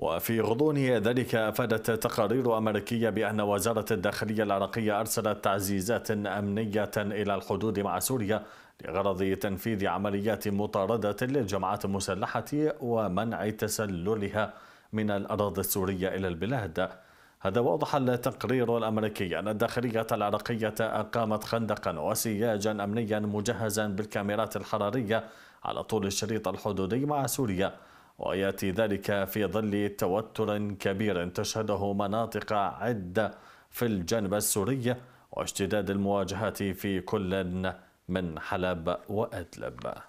وفي غضون ذلك أفادت تقارير أمريكية بأن وزارة الداخلية العراقية أرسلت تعزيزات أمنية إلى الحدود مع سوريا لغرض تنفيذ عمليات مطاردة للجماعات المسلحة ومنع تسللها من الأراضي السورية إلى البلاد هذا وضح التقرير الأمريكي أن الداخلية العراقية أقامت خندقا وسياجا أمنيا مجهزا بالكاميرات الحرارية على طول الشريط الحدودي مع سوريا وياتي ذلك في ظل توتر كبير تشهده مناطق عده في الجانب السوري واشتداد المواجهات في كل من حلب وادلب